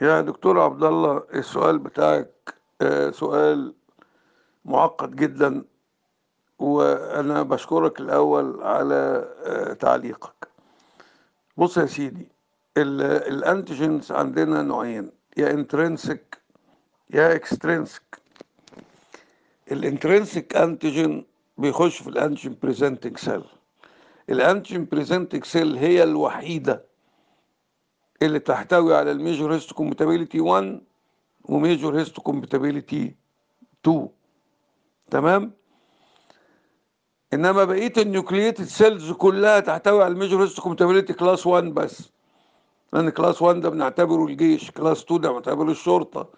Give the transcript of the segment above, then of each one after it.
يا دكتور عبد الله السؤال بتاعك آه، سؤال معقد جدا وانا بشكرك الاول على آه، تعليقك بص يا سيدي الانتيجينز عندنا نوعين يا انترنسك يا اكسترنسك الانترنسك انتيجين بيخش في الانتيجين بريزنتنج سيل الانتيجين بريزنتنج سيل هي الوحيده اللي تحتوي على الميجور هيست كومباتيبيليتي 1 وميجور هيست كومباتيبيليتي 2 تمام انما بقيه النيوكلييتد سيلز كلها تحتوي على الميجور هيست كومباتيبيليتي كلاس 1 بس لان كلاس 1 ده بنعتبره الجيش كلاس 2 ده بنعتبره الشرطه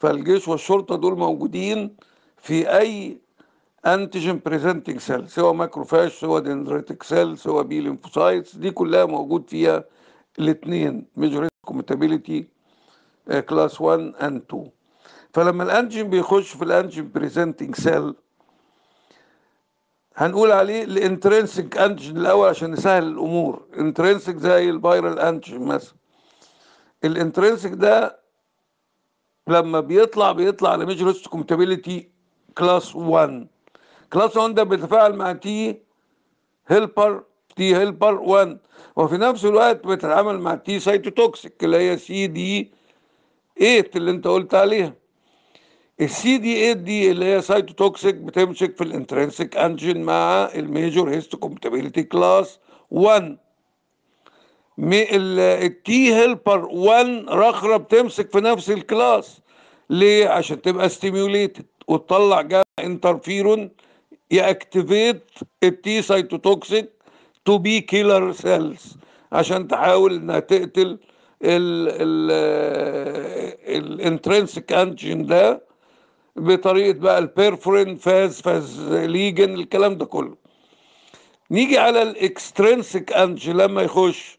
فالجيش والشرطه دول موجودين في اي انتيجين بريزنتنج سيل سواء ماكروفاج سواء دندريتك سيل سواء بي لينفوسايتس دي كلها موجود فيها الاثنين ميجور كوميتابيليتي كلاس 1 اند 2 فلما الانجين بيخش في الانجين بريزنتنج سيل هنقول عليه الانترنسك انجين الاول عشان نسهل الامور انترنسك زي الفيرال انجين مثلا الانترنسك ده لما بيطلع بيطلع على ميجر كومبتابيلتي كلاس 1 كلاس 1 ده بيتفاعل مع تي هيلبر تي هيلبر 1 وفي نفس الوقت بتتعامل مع تي سايتوتوكسيك اللي هي سي دي 8 اللي انت قلت عليها السي دي 8 دي اللي هي سايتوتوكسيك بتمسك في الانترنسيك انجين مع الميجور هيستوكومبتابيلتي كلاس 1 التي هيلبر 1 رخره بتمسك في نفس الكلاس ليه عشان تبقى ستيميوليتد وتطلع جاء انترفيرون ياكتيفيت التي سايتوتوكسيك تو بي كيلر سيلز عشان تحاول انها تقتل الانترنسك انجين ده بطريقه بقى البيرفورين فاز فاز ليجن الكلام ده كله نيجي على الاكسترنسك انج لما يخش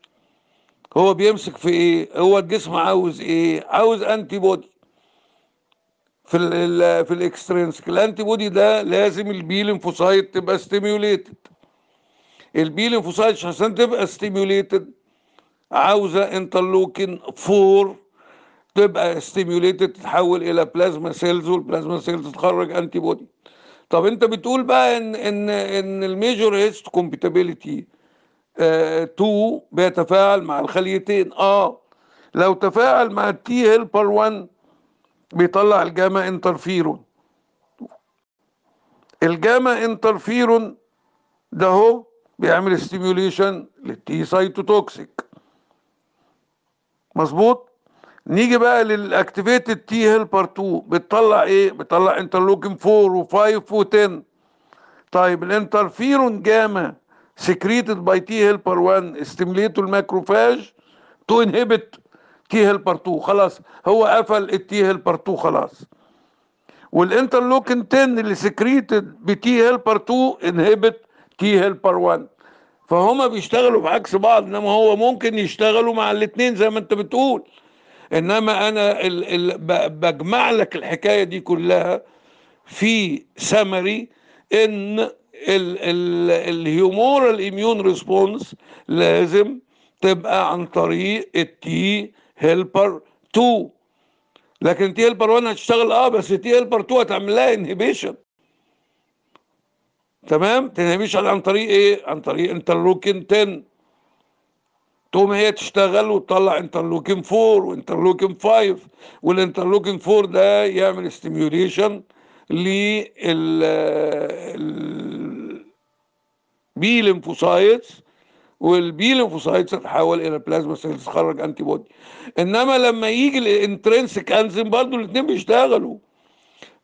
هو بيمسك في ايه هو الجسم عاوز ايه عاوز انتي بودي في الـ في الاكسترنسك الانتي بودي ده لازم البي لينفوسايت تبقى ستيميوليتد البي لينفوسايتس عشان تبقى ستيميوليتد عاوزه انترلوكين 4 تبقى ستيميوليتد تتحول الى بلازما سيلز والبلازما سيلز تخرج انتي بودي طب انت بتقول بقى ان ان ان الميجور هيست كومبيتابيلتي 2 بيتفاعل مع الخليتين اه لو تفاعل مع التي هيلبر 1 بيطلع الجاما انترفيرون الجاما انترفيرون ده هو بيعمل ستيميوليشن للتي سايتوتوكسيك مظبوط نيجي بقى للاكتيفيتد تي هيلبر 2 بتطلع ايه بتطلع انترلوكين 4 و5 و10 طيب الانترفيرون جاما سكريتد باي تي هيلبر 1 استيميليتو الماكروفاج تو انهبت تي هيلبر 2 خلاص هو قفل التي هيلبر 2 خلاص والانترلوكين 10 اللي سكريتد بتي هيلبر 2 انهبت تي هيلبر 1 فهما بيشتغلوا بعكس بعض انما هو ممكن يشتغلوا مع الاثنين زي ما انت بتقول انما انا ال ال بجمع لك الحكايه دي كلها في سمري ان الهيومور اميون ريسبونس لازم تبقى عن طريق التي هيلبر 2 لكن تي هيلبر 1 هتشتغل اه بس تي هيلبر 2 هتعمل لها انهبيشن تمام تنهميش عن طريق ايه عن طريق انترلوكين 10 تقوم هي تشتغل وتطلع انترلوكين 4 وانترلوكين 5 والانترلوكين 4 ده يعمل ستيميوليشن لل بي ليمفوسايتس والبي ليمفوسايتس تتحول الى بلازما سيلز تخرج انتي بودي انما لما يجي الانترنسك انزيم برضه الاثنين بيشتغلوا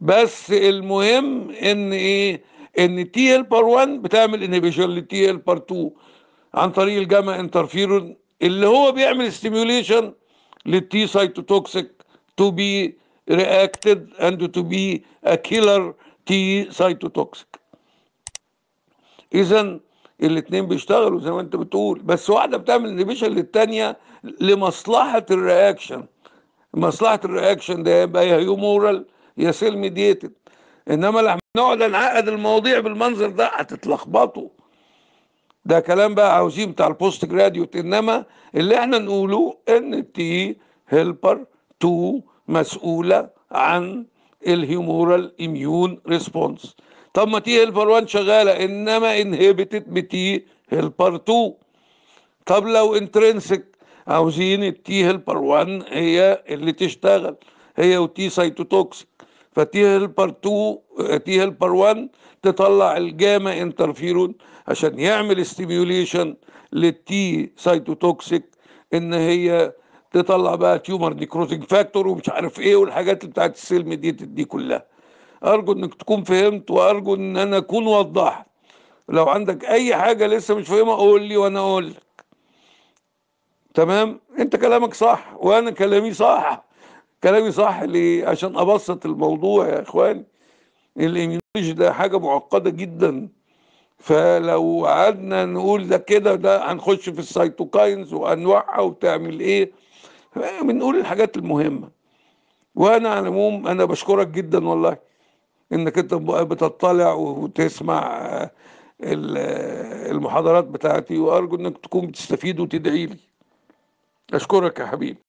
بس المهم ان ايه ان تي ال بار 1 بتعمل انهبيشن للتي ال بار 2 عن طريق الجاما انترفيرون اللي هو بيعمل ستيميوليشن للتي سايتوتوكسيك تو بي رياكتد اند تو بي ا كيلر تي سايتوتوكسيك اذا الاثنين بيشتغلوا زي ما انت بتقول بس واحده بتعمل انهبيشن للثانيه لمصلحه الرياكشن مصلحه الرياكشن ده يبقى يا هيومورال يا سيل ميديتد انما لما نقعد نعقد المواضيع بالمنظر ده هتتلخبطوا ده كلام بقى عاوزين بتاع البوست جراديوت انما اللي احنا نقوله ان تي هيلبر 2 مسؤوله عن الهيمورال اميون ريسبونس طب ما تي هيلبر 1 شغاله انما انهبتت بتي هيلبر 2 طب لو انترنسك عاوزين التي هيلبر 1 هي اللي تشتغل هي وتي سايتوتوكسيك فتي هيلبر 2 تي هيلبر 1 تطلع الجاما انترفيرون عشان يعمل ستيميوليشن للتي سايتوتوكسيك ان هي تطلع بقى تيومر نيكروزنج فاكتور ومش عارف ايه والحاجات اللي بتاعت السيل ميديت دي كلها ارجو انك تكون فهمت وارجو ان انا اكون وضحت لو عندك اي حاجه لسه مش فاهمها قول لي وانا اقول لك تمام انت كلامك صح وانا كلامي صح كلامي صح ليه عشان ابسط الموضوع يا اخوان الانجليش ده حاجه معقده جدا فلو قعدنا نقول ده كده ده هنخش في السيتوكاينز وانواعها وبتعمل ايه بنقول الحاجات المهمه وانا على العموم انا بشكرك جدا والله انك انت بتطلع وتسمع آه، آه، المحاضرات بتاعتي وارجو انك تكون بتستفيد وتدعي لي اشكرك يا حبيبي